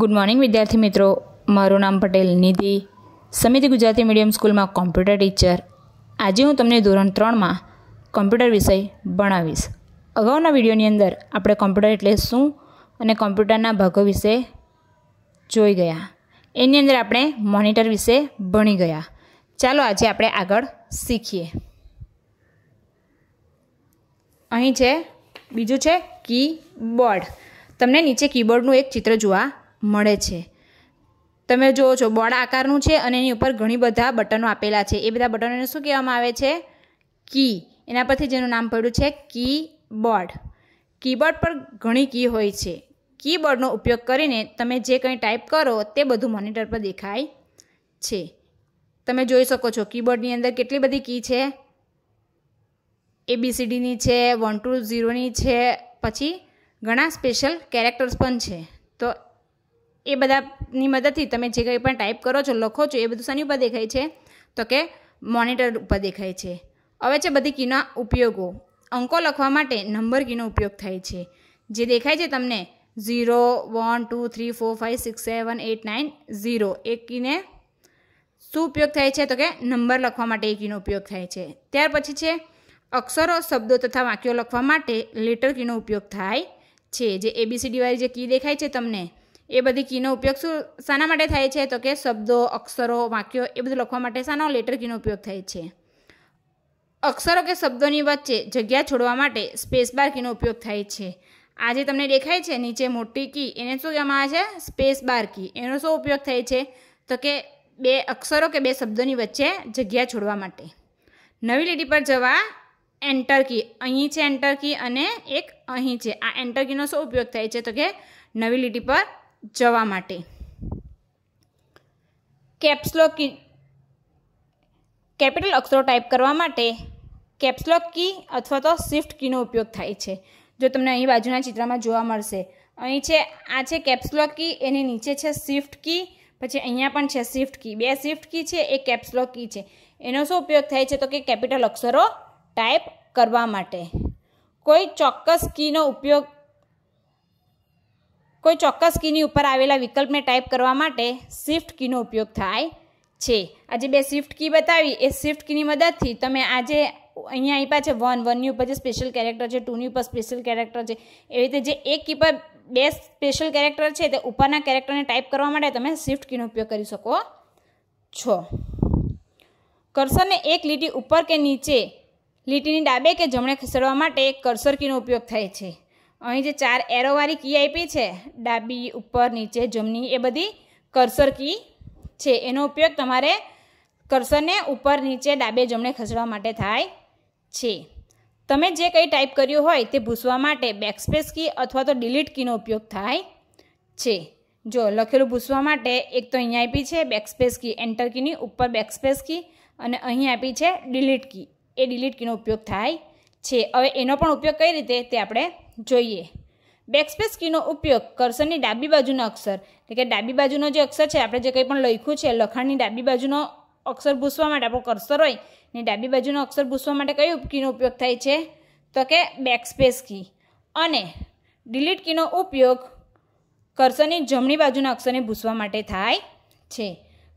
good morning વિદ્યાર્થી મિત્રો મારું નામ પટેલ નિધિ સમિતિ ગુજરાતી મીડિયમ સ્કૂલમાં કોમ્પ્યુટર ટીચર આજે હું તમને ધોરણ ત્રણમાં કોમ્પ્યુટર વિષય ભણાવીશ અગાઉના વિડીયોની અંદર આપણે કોમ્પ્યુટર એટલે શું અને કોમ્પ્યુટરના ભાગો વિશે જોઈ ગયા એની અંદર આપણે મોનિટર વિશે ભણી ગયા ચાલો આજે આપણે આગળ શીખીએ અહીં છે બીજું છે કીબોર્ડ તમને નીચે કીબોર્ડનું એક ચિત્ર જોવા મળે છે તમે જુઓ છો બોર્ડ આકારનું છે અને એની ઉપર ઘણી બધા બટનો આપેલા છે એ બધા બટનોને શું કહેવામાં આવે છે કી એના પરથી જેનું નામ પડ્યું છે કીબોર્ડ કીબોર્ડ પર ઘણી કી હોય છે કીબોર્ડનો ઉપયોગ કરીને તમે જે કંઈ ટાઈપ કરો તે બધું મોનિટર પર દેખાય છે તમે જોઈ શકો છો કીબોર્ડની અંદર કેટલી બધી કી છે એબીસીડીની છે વન ટુ ઝીરોની છે પછી ઘણા સ્પેશિયલ કેરેક્ટર્સ પણ છે તો એ બધાની મદદથી તમે જે કંઈ પણ ટાઈપ કરો છો લખો છો એ બધું શાની ઉપર દેખાય છે તો કે મોનિટર ઉપર દેખાય છે હવે છે બધી કીના ઉપયોગો અંકો લખવા માટે નંબર કીનો ઉપયોગ થાય છે જે દેખાય છે તમને zero one two three four five six seven eight nine zero એ કીને શું ઉપયોગ થાય છે તો કે નંબર લખવા માટે એ કીનો ઉપયોગ થાય છે ત્યાર પછી છે અક્ષરો શબ્દો તથા વાક્યો લખવા માટે લેટર કીનો ઉપયોગ થાય છે જે એબીસીડી વાળી જે કી દેખાય છે તમને એ બધી કીનો ઉપયોગ શું શાના માટે થાય છે તો કે શબ્દો અક્ષરો વાક્યો એ બધું લખવા માટે શાનો લેટર કીનો ઉપયોગ થાય છે અક્ષરો કે શબ્દોની વચ્ચે જગ્યા છોડવા માટે સ્પેસ બાર કીનો ઉપયોગ થાય છે આ જે તમને દેખાય છે નીચે મોટી કી એને શું કહેવામાં આવે છે સ્પેસ બાર કી એનો શું ઉપયોગ થાય છે તો કે બે અક્ષરો કે બે શબ્દોની વચ્ચે જગ્યા છોડવા માટે નવી લીટી પર જવા એન્ટર કી અહીં છે એન્ટર કી અને એક અહીં છે આ એન્ટર કીનો શું ઉપયોગ થાય છે તો કે નવી લીટી પર જવા માટે કેપ્સલોક કી કેપિટલ અક્ષરો ટાઈપ કરવા માટે કેપ્સલોક કી અથવા તો શિફ્ટ કીનો ઉપયોગ થાય છે જો તમને અહીં બાજુના ચિત્રમાં જોવા મળશે અહીં છે આ છે કેપ્સલોક કી એની નીચે છે શિફ્ટ કી પછી અહીંયા પણ છે શિફ્ટ કી બે શિફ્ટ કી છે એ કેપ્સલોક કી છે એનો શું ઉપયોગ થાય છે તો કે કેપિટલ અક્ષરો ટાઈપ કરવા માટે કોઈ ચોક્કસ કીનો ઉપયોગ કોઈ ચોક્કસ કીની ઉપર આવેલા વિકલ્પને ટાઈપ કરવા માટે શિફ્ટ કીનો ઉપયોગ થાય છે આજે બે શિફ્ટ કી બતાવી એ શિફ્ટ કીની મદદથી તમે આજે અહીંયા આપ્યા છે વન વનની ઉપર જે સ્પેશિયલ કેરેક્ટર છે ટુની ઉપર સ્પેશિયલ કેરેક્ટર છે એવી રીતે જે એક કી પર બે સ્પેશિયલ કેરેક્ટર છે તે ઉપરના કેરેક્ટરને ટાઈપ કરવા માટે તમે શિફ્ટ કીનો ઉપયોગ કરી શકો છો કરસરને એક લીટી ઉપર કે નીચે લીટીની ડાબે કે જમણે ખસેડવા માટે કરસર કીનો ઉપયોગ થાય છે અહીં જે ચાર એરોવાળી કી આપી છે ડાબી ઉપર નીચે જમણી એ બધી કરસર કી છે એનો ઉપયોગ તમારે કરસરને ઉપર નીચે ડાબે જમણે ખસેડવા માટે થાય છે તમે જે કંઈ ટાઈપ કર્યું હોય તે ભૂસવા માટે બેકસ્પેસ કી અથવા તો ડિલીટ કીનો ઉપયોગ થાય છે જો લખેલું ભૂસવા માટે એક તો અહીંયા આપી છે બેકસ્પેસ કી એન્ટર કીની ઉપર બેકસ્પેસ કી અને અહીં આપી છે ડિલીટ કી એ ડિલીટ કીનો ઉપયોગ થાય છે હવે એનો પણ ઉપયોગ કઈ રીતે તે આપણે જોઈએ બેકસ્પેસ કીનો ઉપયોગ કર્સરની ડાબી બાજુના અક્ષર એટલે કે ડાબી બાજુનો જે અક્ષર છે આપણે જે કંઈ પણ લખ્યું છે લખાણની ડાબી બાજુનો અક્ષર ભૂસવા માટે આપણો કર્સર હોય ને ડાબી બાજુનો અક્ષર ભૂસવા માટે કયો કીનો ઉપયોગ થાય છે તો કે બેકસ્પેસ કી અને ડિલીટ કીનો ઉપયોગ કર્સરની જમણી બાજુના અક્ષરને ભૂસવા માટે થાય છે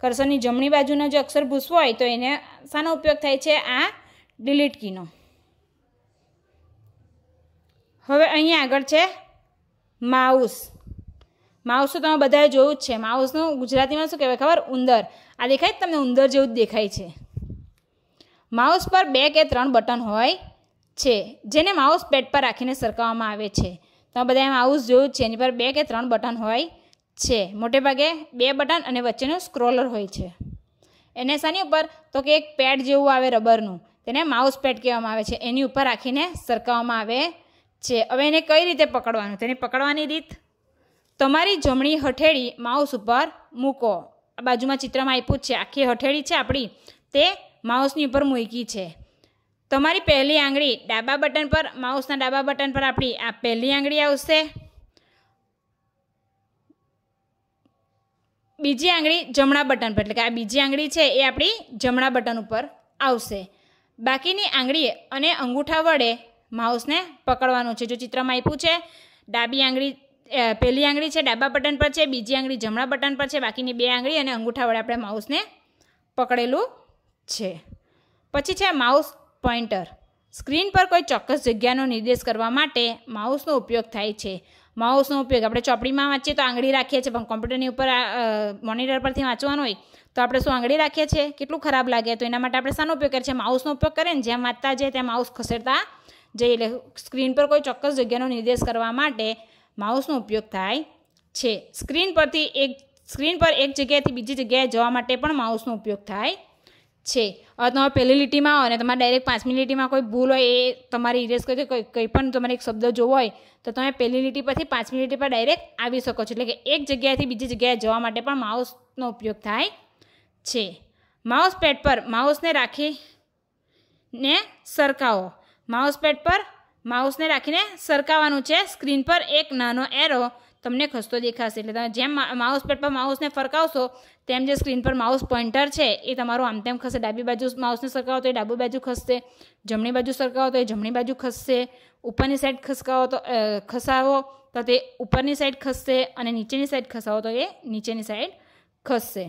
કર્સરની જમણી બાજુનો જે અક્ષર ભૂસવો હોય તો એને શાનો ઉપયોગ થાય છે આ ડિલીટ કીનો હવે અહીંયા આગળ છે માઉસ માઉસ તો તમે બધાએ જોયું જ છે માઉસનું ગુજરાતીમાં શું કહેવાય ખબર ઉંદર આ દેખાય તમને ઉંદર જેવું જ દેખાય છે માઉસ પર બે કે ત્રણ બટન હોય છે જેને માઉસ પેડ પર રાખીને સરકાવવામાં આવે છે તમે બધાએ માઉસ જોયું જ છે એની પર બે કે ત્રણ બટન હોય છે મોટેભાગે બે બટન અને વચ્ચેનું સ્ક્રોલર હોય છે એને શાની ઉપર તો કે એક પેડ જેવું આવે રબરનું તેને માઉસ પેડ કહેવામાં આવે છે એની ઉપર રાખીને સરકાવવામાં આવે છે હવે એને કઈ રીતે પકડવાનું તેને પકડવાની રીત તમારી જમણી હથેળી માઉસ ઉપર મૂકો આ બાજુમાં ચિત્રમાં આપ્યું છે આખી હથેળી છે આપણી તે માઉસની ઉપર મૂકી છે તમારી પહેલી આંગળી ડાબા બટન પર માઉસના ડાબા બટન પર આપણી આ પહેલી આંગળી આવશે બીજી આંગળી જમણા બટન પર એટલે કે આ બીજી આંગળી છે એ આપણી જમણા બટન ઉપર આવશે બાકીની આંગળી અને અંગૂઠા વડે માઉસને પકડવાનું છે જો ચિત્રમાં આપ્યું છે ડાબી આંગળી પહેલી આંગળી છે ડાબા બટન પર છે બીજી આંગળી જમણા બટન પર છે બાકીની બે આંગળી અને અંગૂઠા વડે આપણે માઉસને પકડેલું છે પછી છે માઉસ પોઈન્ટર સ્ક્રીન પર કોઈ ચોક્કસ જગ્યાનો નિર્દેશ કરવા માટે માઉસનો ઉપયોગ થાય છે માઉસનો ઉપયોગ આપણે ચોપડીમાં વાંચીએ તો આંગળી રાખીએ છીએ પણ કોમ્પ્યુટરની ઉપર મોનિટર પરથી વાંચવાનું હોય તો આપણે શું આંગળી રાખીએ છીએ કેટલું ખરાબ લાગે તો એના માટે આપણે શાનો ઉપયોગ કરીએ છીએ માઉસનો ઉપયોગ કરીએ ને જેમ વાંચતા જઈએ ત્યાં માઉસ ખસેડતા જઈ એટલે સ્ક્રીન પર કોઈ ચોક્કસ જગ્યાનો નિર્દેશ કરવા માટે માઉસનો ઉપયોગ થાય છે સ્ક્રીન પરથી એક સ્ક્રીન પર એક જગ્યાએથી બીજી જગ્યાએ જવા માટે પણ માઉસનો ઉપયોગ થાય છે હવે તમે પહેલી લીટીમાં હોય ને તમારે ડાયરેક્ટ પાંચમી લીટીમાં કોઈ ભૂલ હોય એ તમારે ઇરેઝ કરી કોઈ કંઈ પણ તમારે એક શબ્દ જોવો હોય તો તમે પહેલી લીટી પરથી પાંચમી લીટી પર ડાયરેક્ટ આવી શકો છો એટલે કે એક જગ્યાએથી બીજી જગ્યાએ જવા માટે પણ માઉસનો ઉપયોગ થાય છે માઉસ પેડ પર માઉસને રાખીને સરકાવો માઉસપેડ પર માઉસને રાખીને સરકાવવાનું છે સ્ક્રીન પર એક નાનો એરો તમને ખસતો દેખાશે એટલે તમે જેમ માઉસ પેડ પર માઉસને ફરકાવશો તેમ જે સ્ક્રીન પર માઉસ પોઈન્ટર છે એ તમારું આમ તેમ ખસે ડાબી બાજુ માઉસને સરકાવો તો એ ડાબી બાજુ ખસશે જમણી બાજુ સરકાવો તો એ જમણી બાજુ ખસશે ઉપરની સાઈડ ખસકાવો તો ખસાવો તો તે ઉપરની સાઈડ ખસશે અને નીચેની સાઈડ ખસાવો તો એ નીચેની સાઈડ ખસશે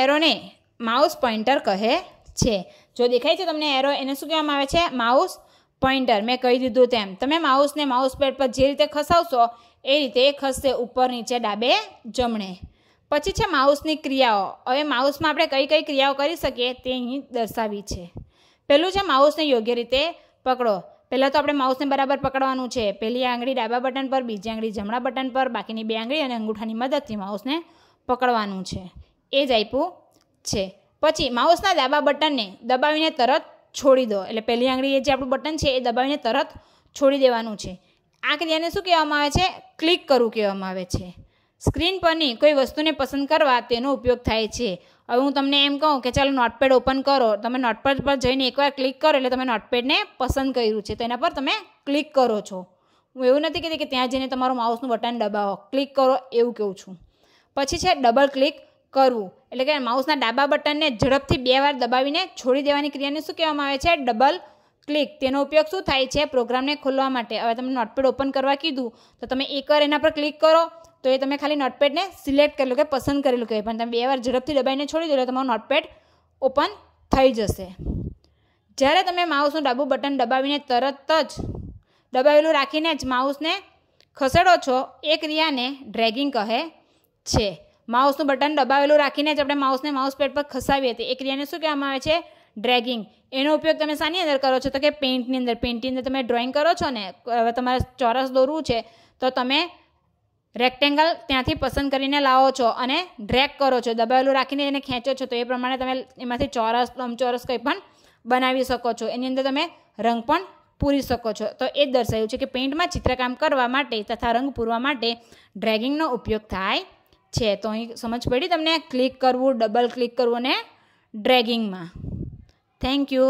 એરોને માઉસ પોઈન્ટર કહે છે જો દેખાય છે તમને એરો એને શું કહેવામાં આવે છે માઉસ પોઈન્ટર મેં કહી દીધું તેમ તમે માઉસને માઉસ પેડ પર જે રીતે ખસાવશો એ રીતે ખસશે ઉપર નીચે ડાબે જમણે પછી છે માઉસની ક્રિયાઓ હવે માઉસમાં આપણે કઈ કઈ ક્રિયાઓ કરી શકીએ તે અહીં દર્શાવી છે પહેલું છે માઉસને યોગ્ય રીતે પકડો પહેલાં તો આપણે માઉસને બરાબર પકડવાનું છે પહેલી આંગળી ડાબા બટન પર બીજી આંગળી જમણા બટન પર બાકીની બે આંગળી અને અંગૂઠાની મદદથી માઉસને પકડવાનું છે એ જ આપ્યું છે પછી માઉસના ડાબા બટનને દબાવીને તરત છોડી દો એટલે પહેલી આંગળી જે આપણું બટન છે એ દબાવીને તરત છોડી દેવાનું છે આ ક્રિયાને શું કહેવામાં આવે છે ક્લિક કરવું કહેવામાં આવે છે સ્ક્રીન પરની કોઈ વસ્તુને પસંદ કરવા તેનો ઉપયોગ થાય છે હવે હું તમને એમ કહું કે ચાલો નોટપેડ ઓપન કરો તમે નોટપેડ પર જઈને એકવાર ક્લિક કરો એટલે તમે નોટપેડને પસંદ કર્યું છે તેના પર તમે ક્લિક કરો છો હું એવું નથી કહેતી કે ત્યાં જઈને તમારું માઉસનું બટન દબાવો ક્લિક કરો એવું કહું છું પછી છે ડબલ ક્લિક કરવું એટલે કે માઉસના ડાબા બટનને ઝડપથી બે વાર દબાવીને છોડી દેવાની ક્રિયાને શું કહેવામાં આવે છે ડબલ ક્લિક તેનો ઉપયોગ શું થાય છે પ્રોગ્રામને ખોલવા માટે હવે તમે નોટપેડ ઓપન કરવા કીધું તો તમે એકવાર એના પર ક્લિક કરો તો એ તમે ખાલી નોટપેડને સિલેક્ટ કરેલું કે પસંદ કરેલું કહે પણ તમે બે વાર ઝડપથી દબાવીને છોડી દો તમારું નોટપેડ ઓપન થઈ જશે જ્યારે તમે માઉસનું ડાબું બટન દબાવીને તરત જ દબાવેલું રાખીને જ માઉસને ખસેડો છો એ ક્રિયાને ડ્રેગિંગ કહે છે માઉસનું બટન દબાવેલું રાખીને જ આપણે માઉસને માઉસ પેડ પર ખસાવી હતી એ ક્રિયાને શું કહેવામાં આવે છે ડ્રેગિંગ એનો ઉપયોગ તમે શાની અંદર કરો છો તો કે પેઇન્ટની અંદર પેઇન્ટની અંદર તમે ડ્રોઈંગ કરો છો ને હવે તમારે ચોરસ દોરવું છે તો તમે રેક્ટેંગલ ત્યાંથી પસંદ કરીને લાવો છો અને ડ્રેગ કરો છો દબાવેલું રાખીને એને ખેંચો છો તો એ પ્રમાણે તમે એમાંથી ચોરસ લંબચોરસ કંઈ પણ બનાવી શકો છો એની અંદર તમે રંગ પણ પૂરી શકો છો તો એ દર્શાવ્યું છે કે પેઇન્ટમાં ચિત્રકામ કરવા માટે તથા રંગ પૂરવા માટે ડ્રેગિંગનો ઉપયોગ થાય છે તો અહીં સમજ પડી તમને ક્લિક કરવું ડબલ ક્લિક કરવું અને ડ્રેગિંગમાં થેન્ક યુ